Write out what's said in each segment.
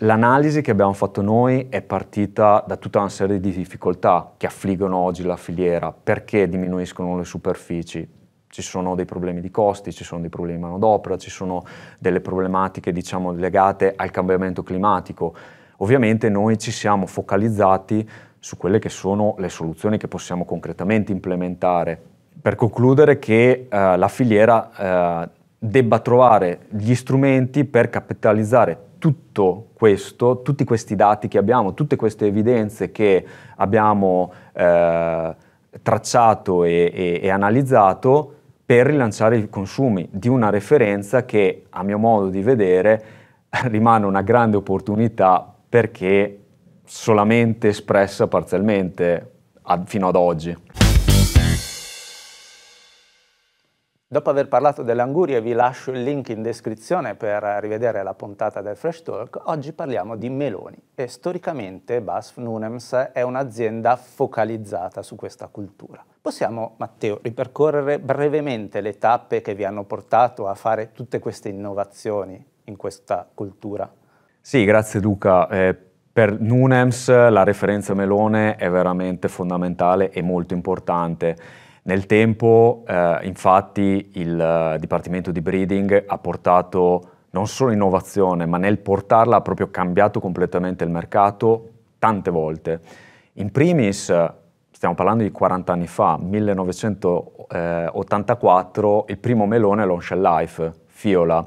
L'analisi che abbiamo fatto noi è partita da tutta una serie di difficoltà che affliggono oggi la filiera. Perché diminuiscono le superfici? Ci sono dei problemi di costi, ci sono dei problemi di manodopera, ci sono delle problematiche diciamo, legate al cambiamento climatico. Ovviamente noi ci siamo focalizzati su quelle che sono le soluzioni che possiamo concretamente implementare. Per concludere che eh, la filiera eh, debba trovare gli strumenti per capitalizzare tutto questo, tutti questi dati che abbiamo, tutte queste evidenze che abbiamo eh, tracciato e, e, e analizzato per rilanciare i consumi di una referenza che, a mio modo di vedere, rimane una grande opportunità perché solamente espressa parzialmente ad, fino ad oggi. Dopo aver parlato delle angurie vi lascio il link in descrizione per rivedere la puntata del Fresh Talk. Oggi parliamo di meloni e storicamente BASF Nunems è un'azienda focalizzata su questa cultura. Possiamo, Matteo, ripercorrere brevemente le tappe che vi hanno portato a fare tutte queste innovazioni in questa cultura? Sì, grazie Luca. Eh, per Nunems la referenza melone è veramente fondamentale e molto importante nel tempo, eh, infatti, il eh, Dipartimento di Breeding ha portato non solo innovazione, ma nel portarla ha proprio cambiato completamente il mercato tante volte. In primis, stiamo parlando di 40 anni fa, 1984, il primo melone è l'Onshell Life, Fiola.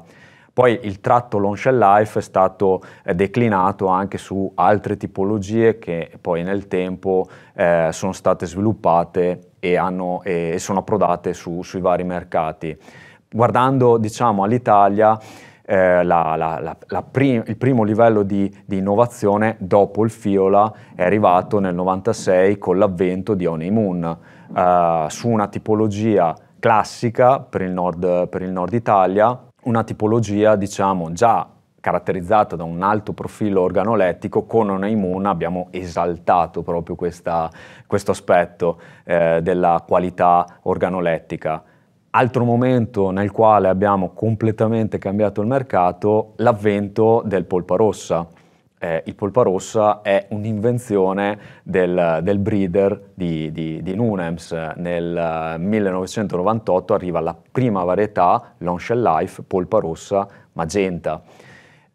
Poi il tratto L'Onshell Life è stato eh, declinato anche su altre tipologie che poi nel tempo eh, sono state sviluppate e, hanno, e sono approdate su, sui vari mercati. Guardando diciamo, all'Italia, eh, la, la, la prim- il primo livello di, di, innovazione dopo il Fiola è arrivato nel 96 con l'avvento di Honeymoon eh, su una tipologia classica per il nord, per il nord Italia, una tipologia diciamo già caratterizzata da un alto profilo organolettico, con Onaimun abbiamo esaltato proprio questa, questo aspetto eh, della qualità organolettica. Altro momento nel quale abbiamo completamente cambiato il mercato, l'avvento del polpa rossa. Eh, il polpa rossa è un'invenzione del, del breeder di, di, di, Nunems. Nel 1998 eh, arriva la prima varietà, Launch Life, polpa rossa magenta.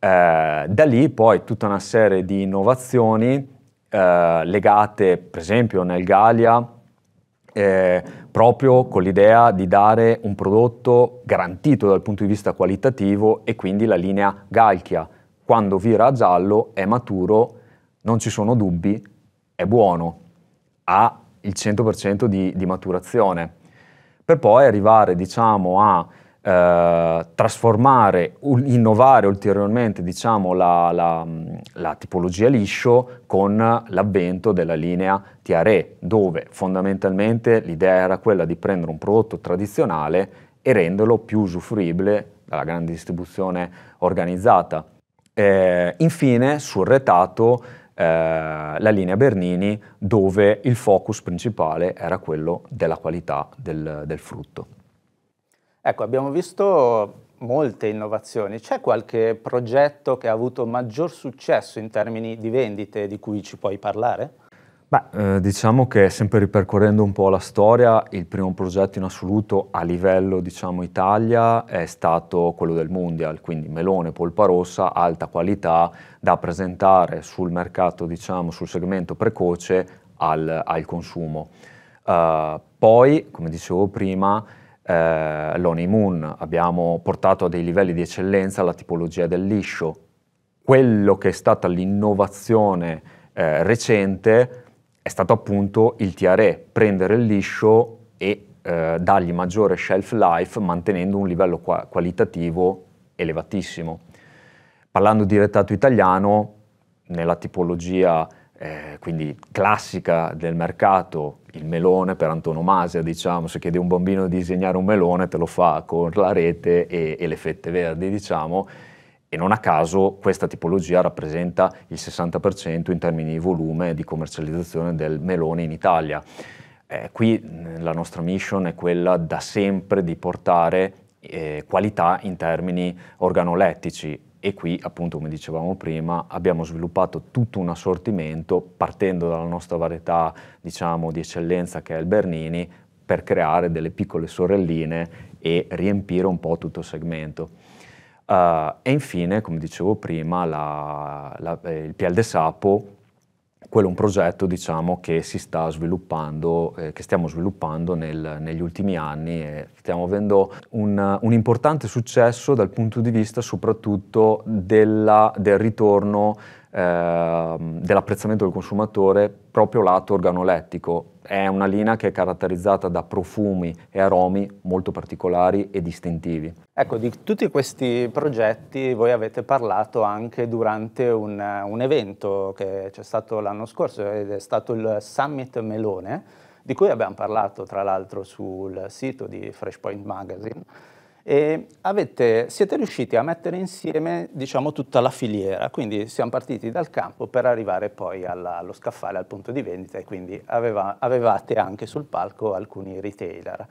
Eh, da lì poi tutta una serie di innovazioni eh, legate per esempio nel Galia eh, proprio con l'idea di dare un prodotto garantito dal punto di vista qualitativo e quindi la linea Galchia. Quando vira a giallo è maturo, non ci sono dubbi, è buono, ha il 100% di, di maturazione. Per poi arrivare diciamo a eh, trasformare, innovare ulteriormente diciamo, la, la, la, tipologia liscio con l'avvento della linea TRE, dove fondamentalmente l'idea era quella di prendere un prodotto tradizionale e renderlo più usufruibile dalla grande distribuzione organizzata. Eh, infine, sul retato, eh, la linea Bernini, dove il focus principale era quello della qualità del, del frutto. Ecco, abbiamo visto molte innovazioni. C'è qualche progetto che ha avuto maggior successo in termini di vendite di cui ci puoi parlare? Beh, eh, diciamo che sempre ripercorrendo un po' la storia, il primo progetto in assoluto a livello diciamo, Italia è stato quello del Mundial, quindi melone, polpa rossa, alta qualità da presentare sul mercato, diciamo, sul segmento precoce al, al consumo. Eh, poi, come dicevo prima, eh, Loney Moon, abbiamo portato a dei livelli di eccellenza la tipologia del liscio. Quello che è stata l'innovazione eh, recente è stato appunto il TRE, prendere il liscio e eh, dargli maggiore shelf life mantenendo un livello qua- qualitativo elevatissimo. Parlando di rettato italiano, nella tipologia eh, quindi classica del mercato, il melone per antonomasia, diciamo, se chiedi a un bambino di disegnare un melone te lo fa con la rete e, e le fette verdi, diciamo, e non a caso questa tipologia rappresenta il 60% in termini di volume di commercializzazione del melone in Italia. Eh, qui la nostra mission è quella da sempre di portare eh, qualità in termini organolettici, e qui appunto come dicevamo prima abbiamo sviluppato tutto un assortimento partendo dalla nostra varietà diciamo di eccellenza che è il Bernini per creare delle piccole sorelline e riempire un po' tutto il segmento. Uh, e infine, come dicevo prima, la, la, eh, il Pial de Sapo quello è un progetto diciamo, che si sta sviluppando, eh, che stiamo sviluppando nel, negli ultimi anni e stiamo avendo un, un, importante successo dal punto di vista soprattutto della, del ritorno eh, dell'apprezzamento del consumatore proprio lato organolettico è una linea che è caratterizzata da profumi e aromi molto particolari e distintivi. Ecco, di tutti questi progetti voi avete parlato anche durante un, un evento che c'è stato l'anno scorso ed è stato il Summit Melone, di cui abbiamo parlato tra l'altro sul sito di Freshpoint Magazine Avete, siete riusciti a mettere insieme diciamo, tutta la filiera, quindi siamo partiti dal campo per arrivare poi alla, allo scaffale, al punto di vendita e quindi aveva, avevate anche sul palco alcuni retailer.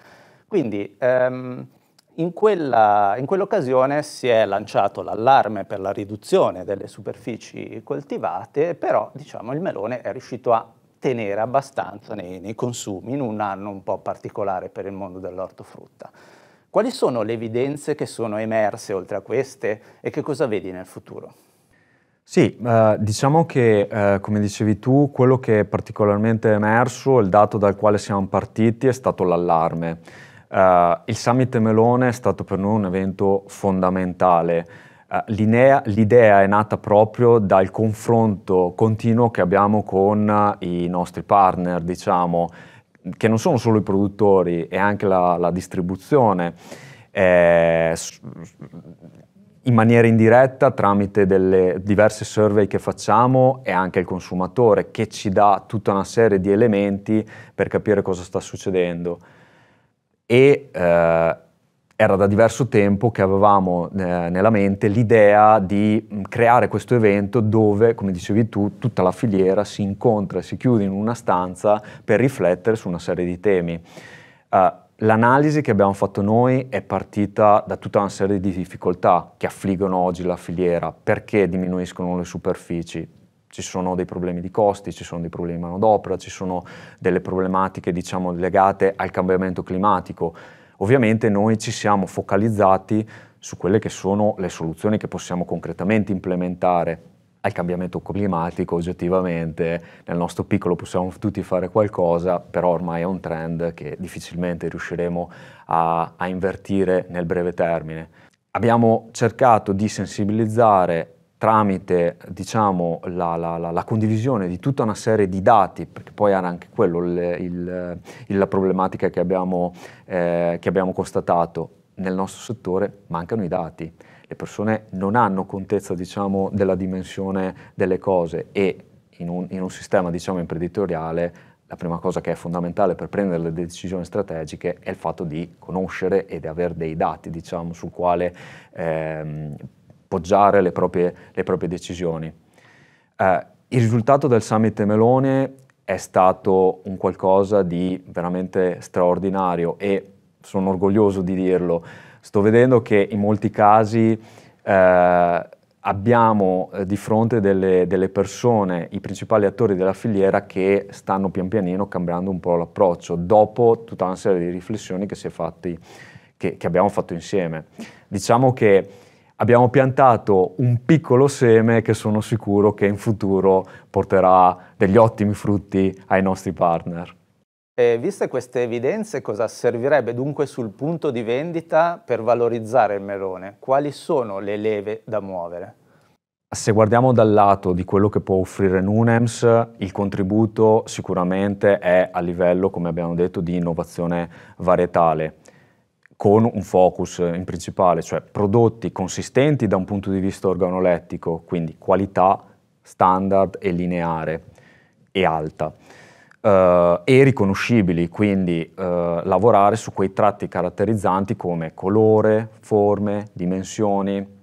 Quindi ehm, in, quell'occasione si è lanciato l'allarme per la riduzione delle superfici coltivate, però diciamo, il melone è riuscito a tenere abbastanza nei, nei consumi in un anno un po' particolare per il mondo dell'ortofrutta. Quali sono le evidenze che sono emerse oltre a queste e che cosa vedi nel futuro? Sì, eh, diciamo che eh, come dicevi tu, quello che è particolarmente emerso, il dato dal quale siamo partiti è stato l'allarme. Eh, il Summit Melone è stato per noi un evento fondamentale. Eh, l'idea, l'idea è nata proprio dal confronto continuo che abbiamo con eh, i nostri partner, diciamo, che non sono solo i produttori, è anche la, la distribuzione, eh, in maniera indiretta tramite delle diverse survey che facciamo e anche il consumatore che ci dà tutta una serie di elementi per capire cosa sta succedendo. E, eh, era da diverso tempo che avevamo eh, nella mente l'idea di mm, creare questo evento dove, come dicevi tu, tutta la filiera si incontra e si chiude in una stanza per riflettere su una serie di temi. Uh, l'analisi che abbiamo fatto noi è partita da tutta una serie di difficoltà che affliggono oggi la filiera. Perché diminuiscono le superfici? Ci sono dei problemi di costi, ci sono dei problemi di manodopera, ci sono delle problematiche diciamo, legate al cambiamento climatico Ovviamente noi ci siamo focalizzati su quelle che sono le soluzioni che possiamo concretamente implementare al cambiamento climatico oggettivamente, nel nostro piccolo possiamo tutti fare qualcosa, però ormai è un trend che difficilmente riusciremo a, a invertire nel breve termine. Abbiamo cercato di sensibilizzare tramite diciamo, la, la, la, condivisione di tutta una serie di dati, perché poi era anche quello il, il, la problematica che abbiamo, eh, che abbiamo constatato, nel nostro settore mancano i dati, le persone non hanno contezza diciamo, della dimensione delle cose e in un, in un sistema diciamo, imprenditoriale la prima cosa che è fondamentale per prendere le decisioni strategiche è il fatto di conoscere ed avere dei dati diciamo, sul quale ehm, poggiare le proprie, le proprie decisioni. Eh, il risultato del summit Melone è stato un qualcosa di veramente straordinario e sono orgoglioso di dirlo. Sto vedendo che in molti casi eh, abbiamo eh, di fronte delle, delle, persone, i principali attori della filiera, che stanno pian pianino cambiando un po' l'approccio, dopo tutta una serie di riflessioni che, fatti, che, che abbiamo fatto insieme. Diciamo che abbiamo piantato un piccolo seme che sono sicuro che in futuro porterà degli ottimi frutti ai nostri partner. E viste queste evidenze, cosa servirebbe dunque sul punto di vendita per valorizzare il melone? Quali sono le leve da muovere? Se guardiamo dal lato di quello che può offrire Nunems, il contributo sicuramente è a livello, come abbiamo detto, di innovazione varietale con un focus eh, in principale, cioè prodotti consistenti da un punto di vista organolettico, quindi qualità standard e lineare e alta. Uh, e riconoscibili, quindi uh, lavorare su quei tratti caratterizzanti come colore, forme, dimensioni.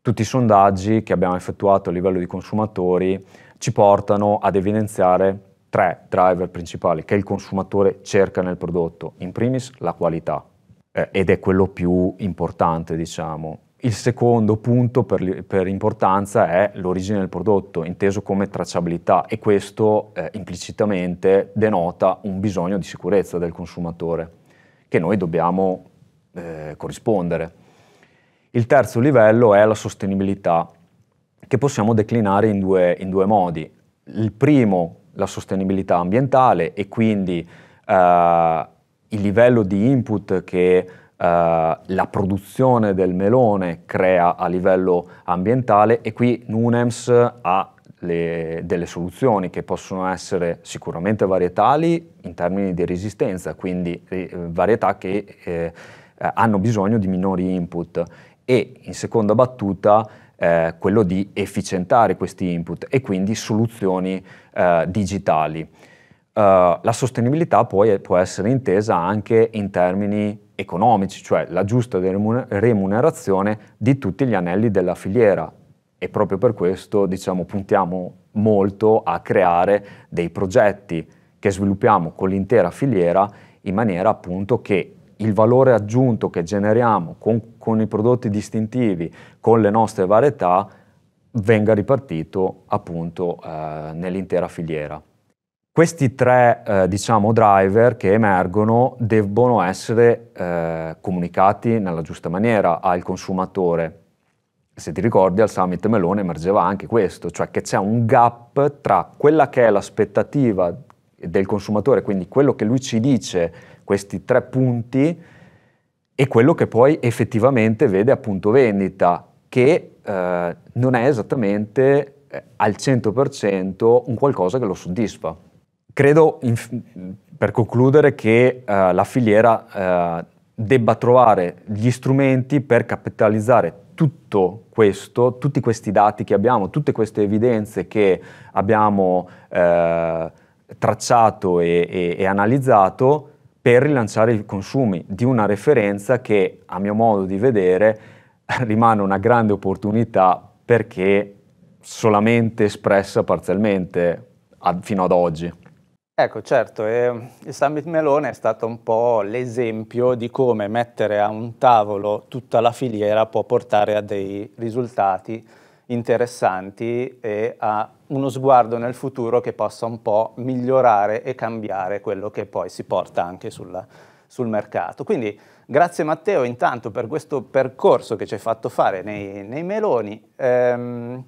Tutti i sondaggi che abbiamo effettuato a livello di consumatori ci portano ad evidenziare tre driver principali che il consumatore cerca nel prodotto. In primis la qualità, eh, ed è quello più importante, diciamo. Il secondo punto per, per, importanza è l'origine del prodotto, inteso come tracciabilità, e questo eh, implicitamente denota un bisogno di sicurezza del consumatore, che noi dobbiamo eh, corrispondere. Il terzo livello è la sostenibilità, che possiamo declinare in due, in due modi. Il primo, la sostenibilità ambientale, e quindi eh, il livello di input che Uh, la produzione del melone crea a livello ambientale e qui Nunems ha le, delle soluzioni che possono essere sicuramente varietali in termini di resistenza, quindi eh, varietà che eh, hanno bisogno di minori input e in seconda battuta eh, quello di efficientare questi input e quindi soluzioni eh, digitali. Eh, la sostenibilità poi può essere intesa anche in termini economici, cioè la giusta remunerazione di tutti gli anelli della filiera e proprio per questo diciamo, puntiamo molto a creare dei progetti che sviluppiamo con l'intera filiera in maniera appunto che il valore aggiunto che generiamo con, con i prodotti distintivi, con le nostre varietà, venga ripartito appunto eh, nell'intera filiera. Questi tre eh, diciamo, driver che emergono debbono essere eh, comunicati nella giusta maniera al consumatore. Se ti ricordi al Summit Melone emergeva anche questo, cioè che c'è un gap tra quella che è l'aspettativa del consumatore, quindi quello che lui ci dice, questi tre punti, e quello che poi effettivamente vede a punto vendita, che eh, non è esattamente eh, al 100% un qualcosa che lo soddisfa. Credo, in, per concludere, che eh, la filiera eh, debba trovare gli strumenti per capitalizzare tutto questo, tutti questi dati che abbiamo, tutte queste evidenze che abbiamo eh, tracciato e, e, e analizzato per rilanciare i consumi di una referenza che, a mio modo di vedere, rimane una grande opportunità perché solamente espressa parzialmente ad, fino ad oggi. Ecco, certo, eh, il Summit Melone è stato un po' l'esempio di come mettere a un tavolo tutta la filiera può portare a dei risultati interessanti e a uno sguardo nel futuro che possa un po' migliorare e cambiare quello che poi si porta anche sulla, sul mercato. Quindi grazie Matteo intanto per questo percorso che ci hai fatto fare nei, nei meloni. Ehm,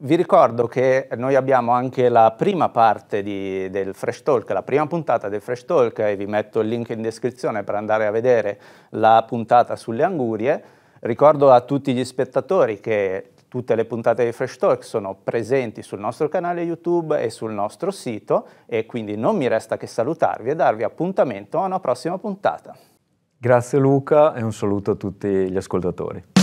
vi ricordo che noi abbiamo anche la prima parte di, del Fresh Talk, la prima puntata del Fresh Talk e vi metto il link in descrizione per andare a vedere la puntata sulle angurie. Ricordo a tutti gli spettatori che tutte le puntate di Fresh Talk sono presenti sul nostro canale YouTube e sul nostro sito e quindi non mi resta che salutarvi e darvi appuntamento a una prossima puntata. Grazie Luca e un saluto a tutti gli ascoltatori.